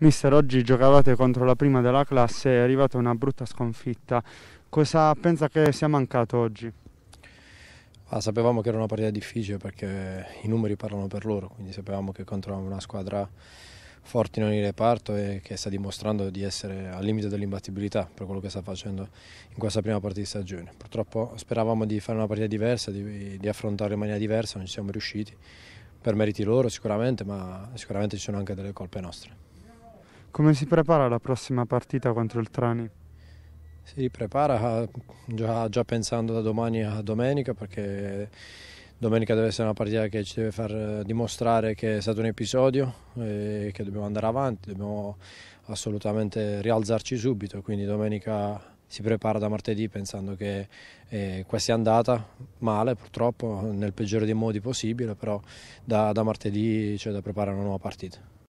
Mister, oggi giocavate contro la prima della classe, è arrivata una brutta sconfitta. Cosa pensa che sia mancato oggi? Ah, sapevamo che era una partita difficile perché i numeri parlano per loro, quindi sapevamo che contro una squadra forte in ogni reparto e che sta dimostrando di essere al limite dell'imbattibilità per quello che sta facendo in questa prima partita di stagione. Purtroppo speravamo di fare una partita diversa, di, di affrontare in maniera diversa, non ci siamo riusciti, per meriti loro sicuramente, ma sicuramente ci sono anche delle colpe nostre. Come si prepara la prossima partita contro il Trani? Si prepara ah, già, già pensando da domani a domenica perché domenica deve essere una partita che ci deve far eh, dimostrare che è stato un episodio e che dobbiamo andare avanti, dobbiamo assolutamente rialzarci subito, quindi domenica si prepara da martedì pensando che eh, questa è andata male purtroppo nel peggiore dei modi possibile, però da, da martedì c'è da preparare una nuova partita.